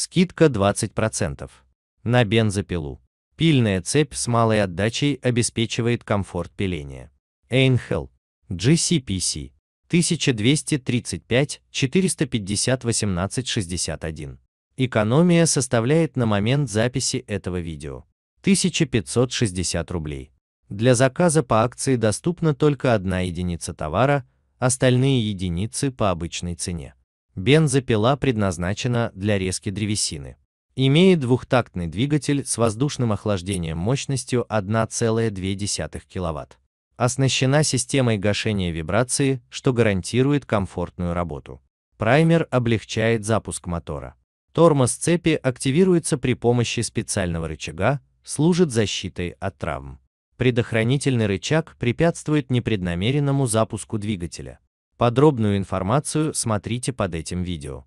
скидка 20%. На бензопилу. Пильная цепь с малой отдачей обеспечивает комфорт пиления. Эйнхелл. GCPC. 1235 450 18 61. Экономия составляет на момент записи этого видео 1560 рублей. Для заказа по акции доступна только одна единица товара, остальные единицы по обычной цене. Бензопила предназначена для резки древесины. Имеет двухтактный двигатель с воздушным охлаждением мощностью 1,2 кВт. Оснащена системой гашения вибрации, что гарантирует комфортную работу. Праймер облегчает запуск мотора. Тормоз цепи активируется при помощи специального рычага, служит защитой от травм. Предохранительный рычаг препятствует непреднамеренному запуску двигателя. Подробную информацию смотрите под этим видео.